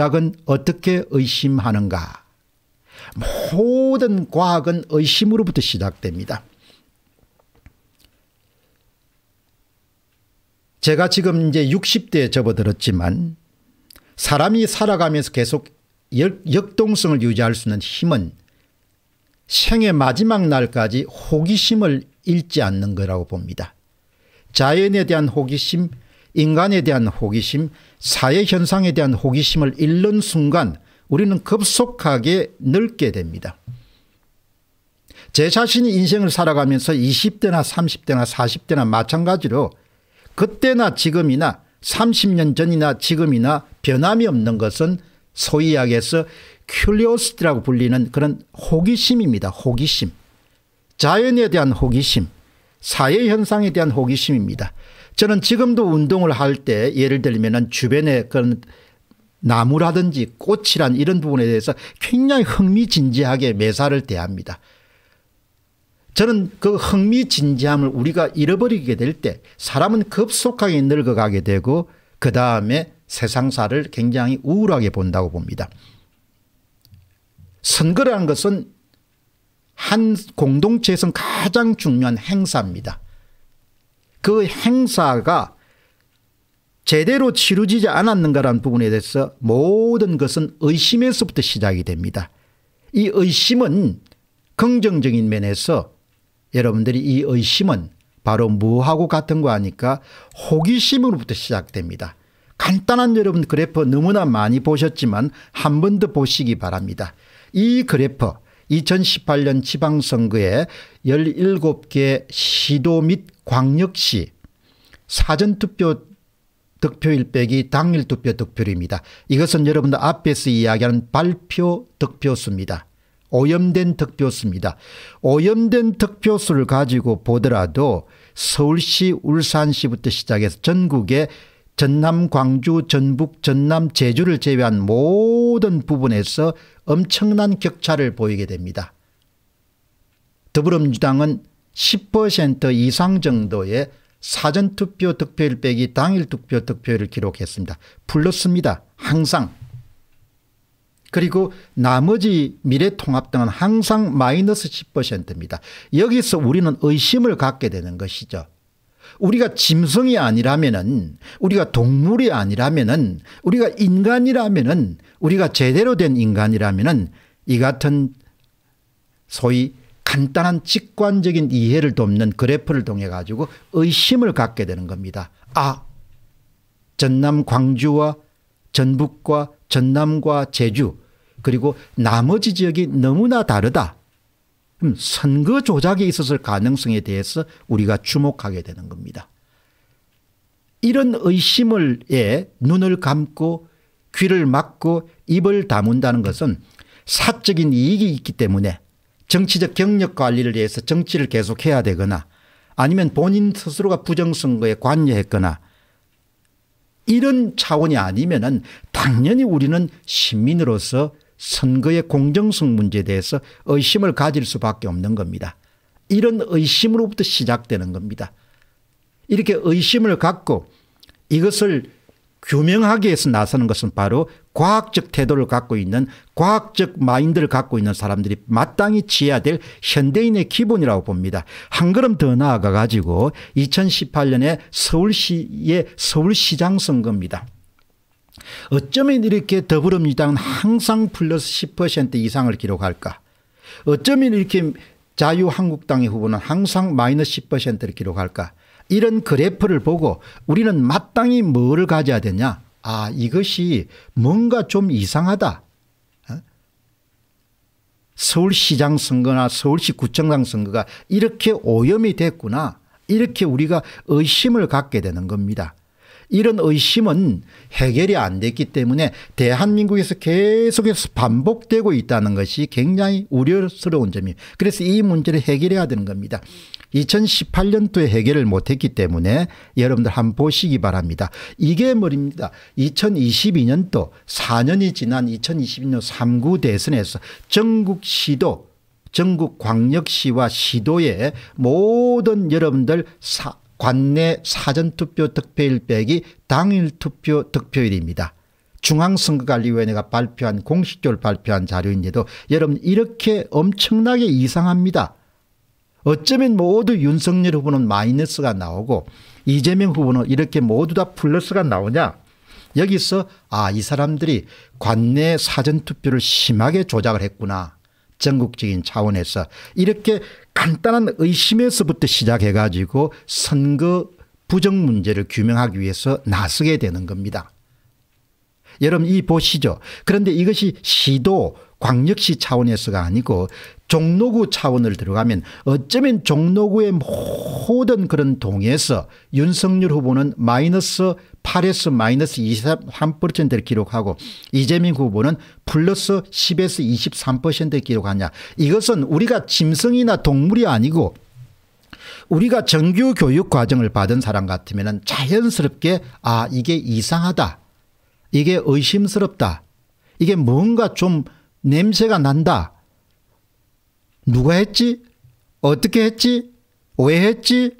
과학은 어떻게 의심하는가 모든 과학은 의심으로부터 시작됩니다. 제가 지금 이제 60대에 접어들었지만 사람이 살아가면서 계속 역, 동성을 유지할 수 있는 힘은 생의 마지막 날까지 호기심을 잃지 않는 거라고 봅니다. 자연에 대한 호기심, 인간에 대한 호기심, 사회 현상에 대한 호기심을 잃는 순간 우리는 급속하게 늙게 됩니다. 제 자신이 인생을 살아가면서 20대나 30대나 40대나 마찬가지로 그때나 지금이나 30년 전이나 지금이나 변함이 없는 것은 소위 이야서 큐리오스티라고 불리는 그런 호기심입니다. 호기심. 자연에 대한 호기심, 사회 현상에 대한 호기심입니다. 저는 지금도 운동을 할 때 예를 들면 주변에 그런 나무라든지 꽃이란 이런 부분에 대해서 굉장히 흥미진진하게 매사를 대합니다. 저는 그 흥미진진함을 우리가 잃어버리게 될 때 사람은 급속하게 늙어가게 되고 그 다음에 세상사를 굉장히 우울하게 본다고 봅니다. 선거라는 것은 한 공동체에서 가장 중요한 행사입니다. 그 행사가 제대로 치루지지 않았는가라는 부분에 대해서 모든 것은 의심에서부터 시작이 됩니다. 이 의심은 긍정적인 면에서 여러분들이 이 의심은 바로 무하고 같은 거 아니까 호기심으로부터 시작됩니다. 간단한 여러분 그래프 너무나 많이 보셨지만 한 번 더 보시기 바랍니다. 이 그래프 2018년 지방선거에 17개 시도 및 광역시 사전투표 득표일 빼기 당일 투표 득표율입니다. 이것은 여러분들 앞에서 이야기하는 발표 득표수입니다. 오염된 득표수입니다. 오염된 득표수를 가지고 보더라도 서울시 울산시부터 시작해서 전국의 전남, 광주, 전북, 전남, 제주를 제외한 모든 부분에서 엄청난 격차를 보이게 됩니다. 더불어민주당은 10% 이상 정도의 사전투표 득표율 빼기 당일 투표 득표율을 기록했습니다. 불렀습니다. 항상. 그리고 나머지 미래통합당은 항상 마이너스 10%입니다. 여기서 우리는 의심을 갖게 되는 것이죠. 우리가 짐승이 아니라면은 우리가 동물이 아니라면은 우리가 인간이라면은 우리가 제대로 된 인간이라면은 이 같은 소위 간단한 직관적인 이해를 돕는 그래프를 통해 가지고 의심을 갖게 되는 겁니다. 아 전남 광주와 전북과 전남과 제주 그리고 나머지 지역이 너무나 다르다. 그럼 선거 조작에 있었을 가능성에 대해서 우리가 주목하게 되는 겁니다. 이런 의심을 예, 눈을 감고 귀를 막고 입을 다문다는 것은 사적인 이익이 있기 때문에 정치적 경력 관리를 위해서 정치를 계속해야 되거나 아니면 본인 스스로가 부정선거에 관여했거나 이런 차원이 아니면 당연히 우리는 시민으로서 선거의 공정성 문제에 대해서 의심을 가질 수밖에 없는 겁니다. 이런 의심으로부터 시작되는 겁니다. 이렇게 의심을 갖고 이것을 규명하기 위해서 나서는 것은 바로 과학적 태도를 갖고 있는 과학적 마인드를 갖고 있는 사람들이 마땅히 지어야 될 현대인의 기본이라고 봅니다. 한 걸음 더 나아가 가지고 2018년에 서울시의 서울시장 선거입니다. 어쩌면 이렇게 더불어민주당은 항상 플러스 10% 이상을 기록할까 어쩌면 이렇게 자유한국당의 후보는 항상 마이너스 10%를 기록할까 이런 그래프를 보고 우리는 마땅히 뭐를 가져야 되냐 아 이것이 뭔가 좀 이상하다 어? 서울시장 선거나 서울시 구청장 선거가 이렇게 오염이 됐구나 이렇게 우리가 의심을 갖게 되는 겁니다. 이런 의심은 해결이 안 됐기 때문에 대한민국에서 계속해서 반복되고 있다는 것이 굉장히 우려스러운 점이에요. 그래서 이 문제를 해결해야 되는 겁니다. 2018년도에 해결을 못했기 때문에 여러분들 한번 보시기 바랍니다. 이게 뭐입니다. 2022년도 4년이 지난 2022년 3구 대선에서 전국시도 전국광역시와 시도의 모든 여러분들 사, 관내 사전투표 득표일 빼기 당일 투표 득표일입니다. 중앙선거관리위원회가 발표한 공식적으로 발표한 자료인데도 여러분 이렇게 엄청나게 이상합니다. 어쩌면 모두 윤석열 후보는 마이너스가 나오고 이재명 후보는 이렇게 모두 다 플러스가 나오냐 여기서 아 이 사람들이 관내 사전투표를 심하게 조작을 했구나 전국적인 차원에서 이렇게 간단한 의심에서부터 시작해 가지고 선거 부정 문제를 규명하기 위해서 나서게 되는 겁니다. 여러분 이 보시죠. 그런데 이것이 시도 광역시 차원에서가 아니고 종로구 차원을 들어가면 어쩌면 종로구의 모든 그런 동에서 윤석열 후보는 마이너스 8에서 마이너스 23%를 기록하고 이재명 후보는 플러스 10에서 23%를 기록하냐. 이것은 우리가 짐승이나 동물이 아니고 우리가 정규 교육 과정을 받은 사람 같으면 자연스럽게 아 이게 이상하다. 이게 의심스럽다. 이게 뭔가 좀 냄새가 난다. 누가 했지? 어떻게 했지? 왜 했지?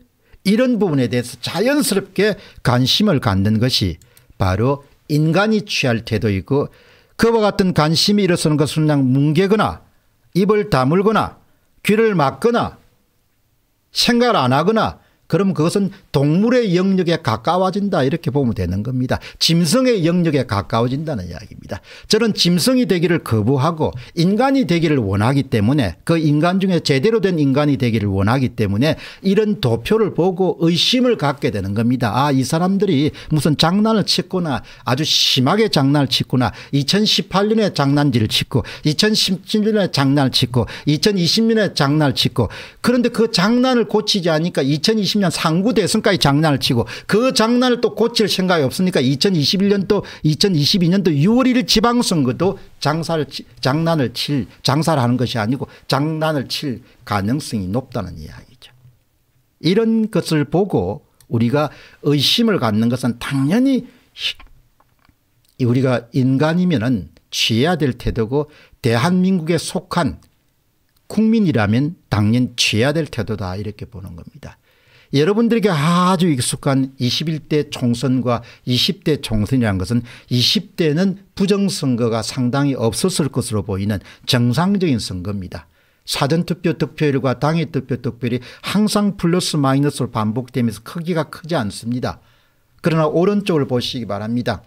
이런 부분에 대해서 자연스럽게 관심을 갖는 것이 바로 인간이 취할 태도이고 그와 같은 관심이 일어서는 것은 그냥 뭉개거나 입을 다물거나 귀를 막거나 생각을 안 하거나 그럼 그것은 동물의 영역에 가까워진다 이렇게 보면 되는 겁니다. 짐승의 영역에 가까워진다는 이야기입니다. 저는 짐승이 되기를 거부하고 인간이 되기를 원하기 때문에 그 인간 중에 제대로 된 인간이 되기를 원하기 때문에 이런 도표를 보고 의심을 갖게 되는 겁니다. 아 이 사람들이 무슨 장난을 치거나 아주 심하게 장난을 치거나 2018년에 장난질을 치고 2017년에 장난을 치고 2020년에 장난을 치고 그런데 그 장난을 고치지 않으니까 2020 2020년 상구 대선까지 장난을 치고 그 장난을 또 고칠 생각이 없으니까 2021년도 2022년도 6월 1일 지방선거도 장사를 장난을 칠 장사를 하는 것이 아니고 장난을 칠 가능성이 높다는 이야기죠. 이런 것을 보고 우리가 의심을 갖는 것은 당연히 우리가 인간이면 취해야 될 태도고 대한민국에 속한 국민이라면 당연 취해야 될 태도다 이렇게 보는 겁니다. 여러분들에게 아주 익숙한 21대 총선과 20대 총선이라는 것은 20대는 부정선거가 상당히 없었을 것으로 보이는 정상적인 선거입니다. 사전투표 득표율과 당의 투표 득표율이 항상 플러스 마이너스로 반복되면서 크기가 크지 않습니다. 그러나 오른쪽을 보시기 바랍니다.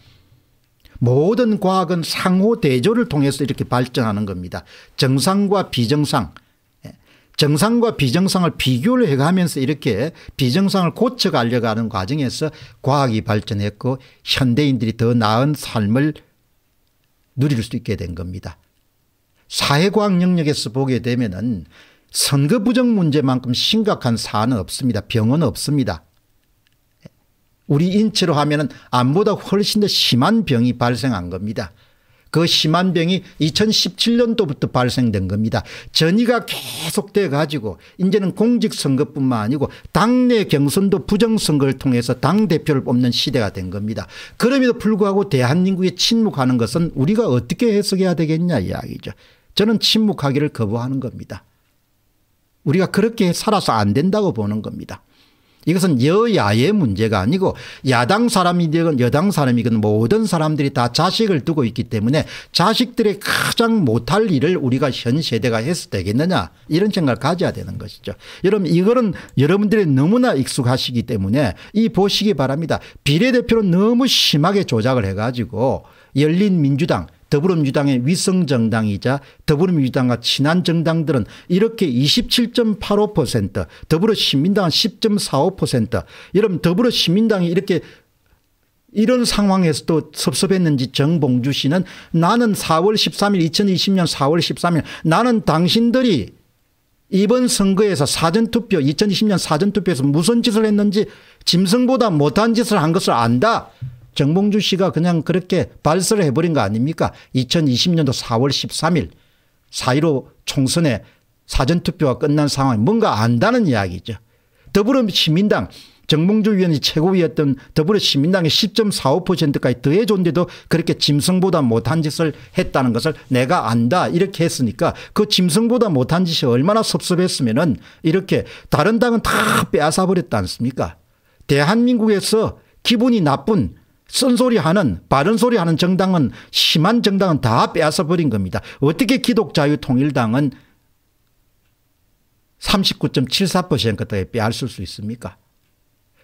모든 과학은 상호 대조를 통해서 이렇게 발전하는 겁니다. 정상과 비정상 정상과 비정상을 비교를 해가면서 이렇게 비정상을 고쳐가려고 하는 과정에서 과학이 발전했고 현대인들이 더 나은 삶을 누릴 수 있게 된 겁니다. 사회과학 영역에서 보게 되면 은 선거 부정 문제만큼 심각한 사안은 없습니다. 병은 없습니다. 우리 인체로 하면 은 암보다 훨씬 더 심한 병이 발생한 겁니다. 그 심한 병이 2017년도부터 발생된 겁니다. 전이가 계속돼 가지고 이제는 공직선거뿐만 아니고 당내 경선도 부정선거를 통해서 당대표를 뽑는 시대가 된 겁니다. 그럼에도 불구하고 대한민국에 침묵하는 것은 우리가 어떻게 해석해야 되겠냐 이야기죠. 저는 침묵하기를 거부하는 겁니다. 우리가 그렇게 살아서 안 된다고 보는 겁니다. 이것은 여야의 문제가 아니고 야당 사람이든 여당 사람이든 모든 사람들이 다 자식을 두고 있기 때문에 자식들의 가장 못할 일을 우리가 현 세대가 했을 되겠느냐 이런 생각을 가져야 되는 것이죠. 여러분 이거는 여러분들이 너무나 익숙하시기 때문에 이 보시기 바랍니다. 비례대표는 너무 심하게 조작을 해가지고 열린민주당 더불어민주당의 위성 정당이자 더불어민주당과 친한 정당들은 이렇게 27.85% 더불어 시민당은 10.45% 여러분 더불어 시민당이 이렇게 이런 상황에서도 섭섭했는지 정봉주 씨는 나는 4월 13일 2020년 4월 13일 나는 당신들이 이번 선거에서 사전투표 2020년 사전투표에서 무슨 짓을 했는지 짐승보다 못한 짓을 한 것을 안다. 정봉주 씨가 그냥 그렇게 발설을 해버린 거 아닙니까? 2020년도 4월 13일 4.15 총선에 사전투표가 끝난 상황이 뭔가 안다는 이야기죠. 더불어시민당 정봉주 위원이 최고위였던 더불어시민당의 10.45%까지 더해줬는데도 그렇게 짐승보다 못한 짓을 했다는 것을 내가 안다 이렇게 했으니까 그 짐승보다 못한 짓이 얼마나 섭섭했으면 은 이렇게 다른 당은 다 빼앗아버렸지 않습니까 대한민국에서 기분이 나쁜 쓴소리 하는 바른 소리 하는 정당은 심한 정당은 다 빼앗아 버린 겁니다. 어떻게 기독자유통일당은 39.74%까지 빼앗을 수 있습니까?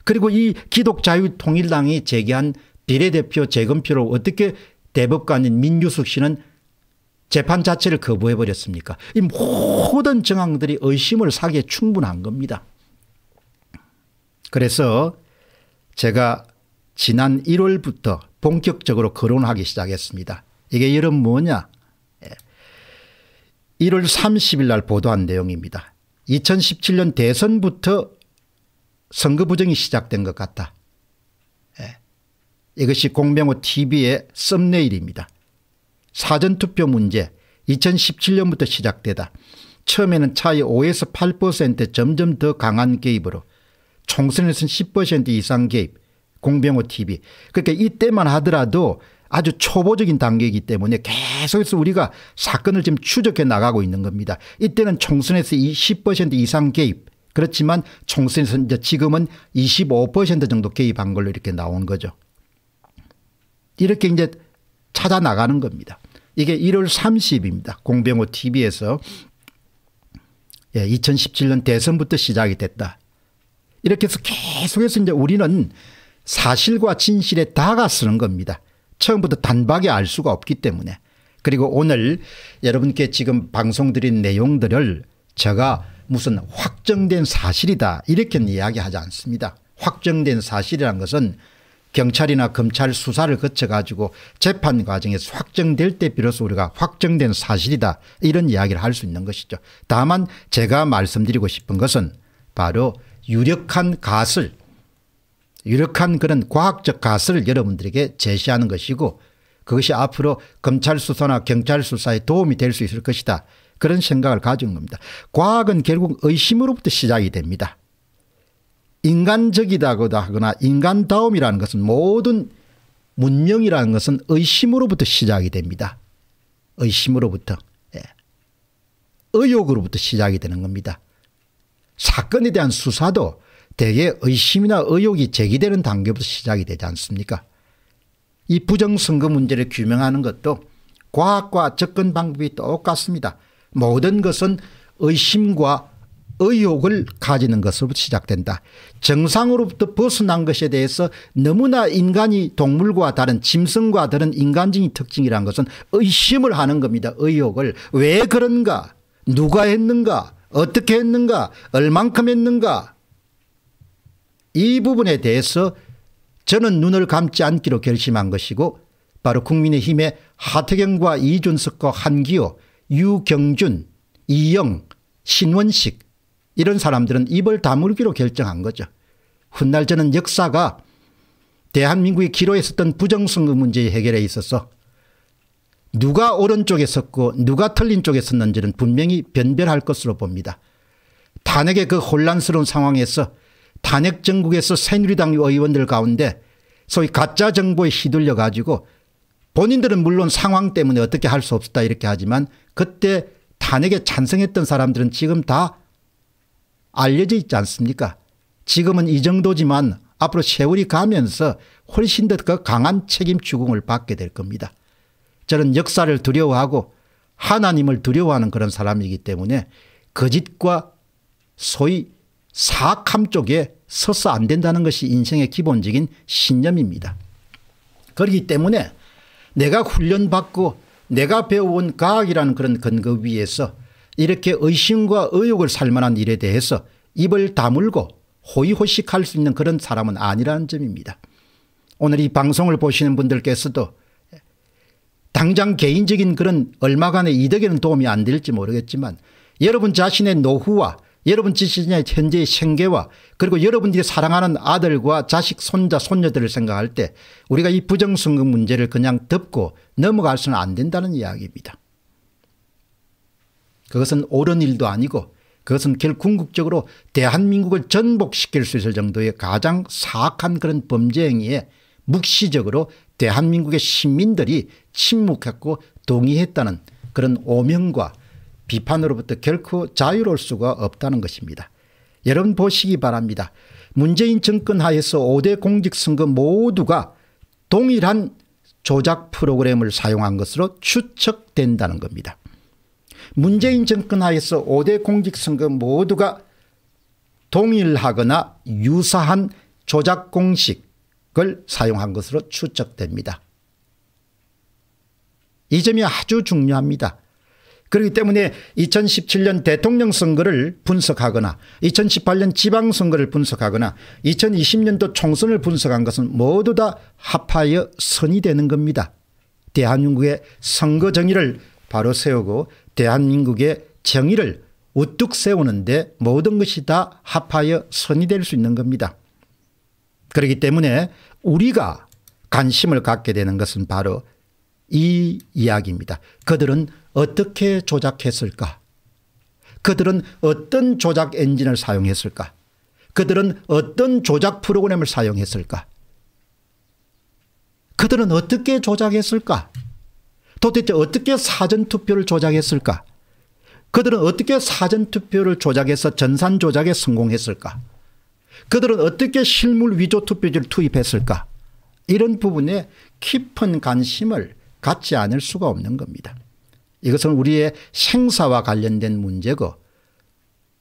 그리고 이 기독자유통일당이 제기한 비례대표 재검표로 어떻게 대법관인 민유숙 씨는 재판 자체를 거부해버렸습니까? 이 모든 정황들이 의심을 사기에 충분한 겁니다. 그래서 제가 지난 1월부터 본격적으로 거론하기 시작했습니다. 이게 여름 뭐냐? 1월 예. 30일 날 보도한 내용입니다. 2017년 대선부터 선거 부정이 시작된 것 같다. 예. 이것이 공병호 TV의 썸네일입니다. 사전투표 문제 2017년부터 시작되다. 처음에는 차이 5에서 8% 점점 더 강한 개입으로 총선에서는 10% 이상 개입 공병호 TV. 그러니까 이때만 하더라도 아주 초보적인 단계이기 때문에 계속해서 우리가 사건을 지금 추적해 나가고 있는 겁니다. 이때는 총선에서 10% 이상 개입. 그렇지만 총선에서 이제 지금은 25% 정도 개입한 걸로 이렇게 나온 거죠. 이렇게 이제 찾아 나가는 겁니다. 이게 1월 30입니다. 공병호 TV에서 예, 2017년 대선부터 시작이 됐다. 이렇게 해서 계속해서 이제 우리는 사실과 진실에 다가서는 겁니다. 처음부터 단박에 알 수가 없기 때문에. 그리고 오늘 여러분께 지금 방송 드린 내용들을 제가 무슨 확정된 사실이다 이렇게는 이야기하지 않습니다. 확정된 사실이란 것은 경찰이나 검찰 수사를 거쳐 가지고 재판 과정에서 확정될 때 비로소 우리가 확정된 사실이다 이런 이야기를 할 수 있는 것이죠. 다만 제가 말씀드리고 싶은 것은 바로 유력한 가설 유력한 그런 과학적 가설을 여러분들에게 제시하는 것이고 그것이 앞으로 검찰 수사나 경찰 수사에 도움이 될 수 있을 것이다. 그런 생각을 가진 겁니다. 과학은 결국 의심으로부터 시작이 됩니다. 인간적이다거나 인간다움이라는 것은 모든 문명이라는 것은 의심으로부터 시작이 됩니다. 의심으로부터 예. 의욕으로부터 시작이 되는 겁니다. 사건에 대한 수사도 대개 의심이나 의혹이 제기되는 단계부터 시작이 되지 않습니까? 이 부정선거 문제를 규명하는 것도 과학과 접근 방법이 똑같습니다. 모든 것은 의심과 의혹을 가지는 것으로부터 시작된다. 정상으로부터 벗어난 것에 대해서 너무나 인간이 동물과 다른 짐승과 다른 인간적인 특징이란 것은 의심을 하는 겁니다. 의혹을 왜 그런가 누가 했는가 어떻게 했는가 얼만큼 했는가 이 부분에 대해서 저는 눈을 감지 않기로 결심한 것이고 바로 국민의힘의 하태경과 이준석과 한기호, 유경준, 이영, 신원식 이런 사람들은 입을 다물기로 결정한 거죠. 훗날 저는 역사가 대한민국이 기로했었던 부정선거 문제 의 해결에 있어서 누가 오른쪽에 섰고 누가 틀린 쪽에 섰는지는 분명히 변별할 것으로 봅니다. 탄핵의 그 혼란스러운 상황에서 탄핵 정국에서 새누리당 의원들 가운데 소위 가짜 정보에 휘둘려 가지고 본인들은 물론 상황 때문에 어떻게 할 수 없었다 이렇게 하지만 그때 탄핵에 찬성했던 사람들은 지금 다 알려져 있지 않습니까 지금은 이 정도지만 앞으로 세월이 가면서 훨씬 더 강한 책임 추궁을 받게 될 겁니다. 저는 역사를 두려워하고 하나님을 두려워하는 그런 사람이기 때문에 거짓과 소위 사악함 쪽에 서서 안 된다는 것이 인생의 기본적인 신념입니다. 그렇기 때문에 내가 훈련받고 내가 배워온 과학이라는 그런 근거 위에서 이렇게 의심과 의욕을 살만한 일에 대해서 입을 다물고 호의호식할 수 있는 그런 사람은 아니라는 점입니다. 오늘 이 방송을 보시는 분들께서도 당장 개인적인 그런 얼마간의 이득에는 도움이 안 될지 모르겠지만 여러분 자신의 노후와 여러분 지시자의 현재의 생계와 그리고 여러분들이 사랑하는 아들과 자식 손자 손녀들을 생각할 때 우리가 이 부정선거 문제를 그냥 덮고 넘어갈 수는 안 된다는 이야기입니다. 그것은 옳은 일도 아니고 그것은 결궁극적으로 대한민국을 전복시킬 수 있을 정도의 가장 사악한 그런 범죄 행위에 묵시적으로 대한민국의 시민들이 침묵했고 동의했다는 그런 오명과 비판으로부터 결코 자유로울 수가 없다는 것입니다. 여러분 보시기 바랍니다. 문재인 정권 하에서 5대 공직선거 모두가 동일한 조작 프로그램을 사용한 것으로 추측된다는 겁니다. 문재인 정권 하에서 5대 공직선거 모두가 동일하거나 유사한 조작 공식을 사용한 것으로 추측됩니다. 이 점이 아주 중요합니다. 그렇기 때문에 2017년 대통령 선거를 분석하거나 2018년 지방선거를 분석하거나 2020년도 총선을 분석한 것은 모두 다 합하여 선이 되는 겁니다. 대한민국의 선거 정의를 바로 세우고 대한민국의 정의를 우뚝 세우는데 모든 것이 다 합하여 선이 될 수 있는 겁니다. 그렇기 때문에 우리가 관심을 갖게 되는 것은 바로 이 이야기입니다. 그들은 어떻게 조작했을까? 그들은 어떤 조작 엔진을 사용했을까? 그들은 어떤 조작 프로그램을 사용했을까? 그들은 어떻게 조작했을까? 도대체 어떻게 사전투표를 조작했을까? 그들은 어떻게 사전투표를 조작해서 전산조작에 성공했을까? 그들은 어떻게 실물 위조 투표지를 투입했을까? 이런 부분에 깊은 관심을 갖지 않을 수가 없는 겁니다. 이것은 우리의 생사와 관련된 문제고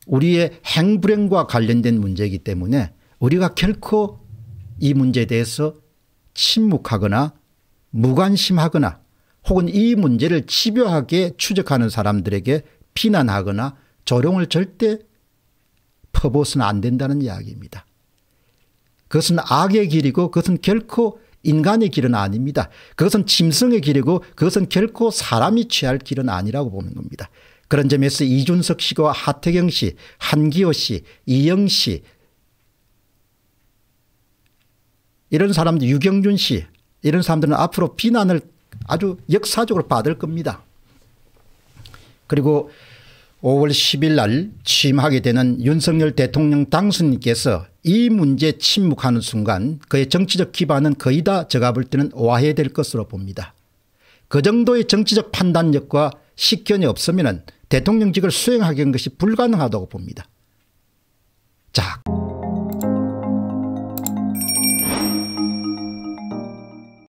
우리의 행불행과 관련된 문제이기 때문에 우리가 결코 이 문제에 대해서 침묵하거나 무관심하거나 혹은 이 문제를 집요하게 추적하는 사람들에게 비난하거나 조롱을 절대 퍼부어서는 안 된다는 이야기입니다. 그것은 악의 길이고 그것은 결코 인간의 길은 아닙니다. 그것은 짐승의 길이고 그것은 결코 사람이 취할 길은 아니라고 보는 겁니다. 그런 점에서 이준석 씨와 하태경 씨, 한기호 씨, 이영 씨 이런 사람들 유경준 씨 이런 사람들은 앞으로 비난을 아주 역사적으로 받을 겁니다. 그리고 5월 10일 날 취임하게 되는 윤석열 대통령 당선인께서 이 문제에 침묵하는 순간 그의 정치적 기반은 거의 다 제가 볼 때는 와해될 것으로 봅니다. 그 정도의 정치적 판단력과 식견이 없으면 대통령직을 수행하게 한 것이 불가능하다고 봅니다. 자.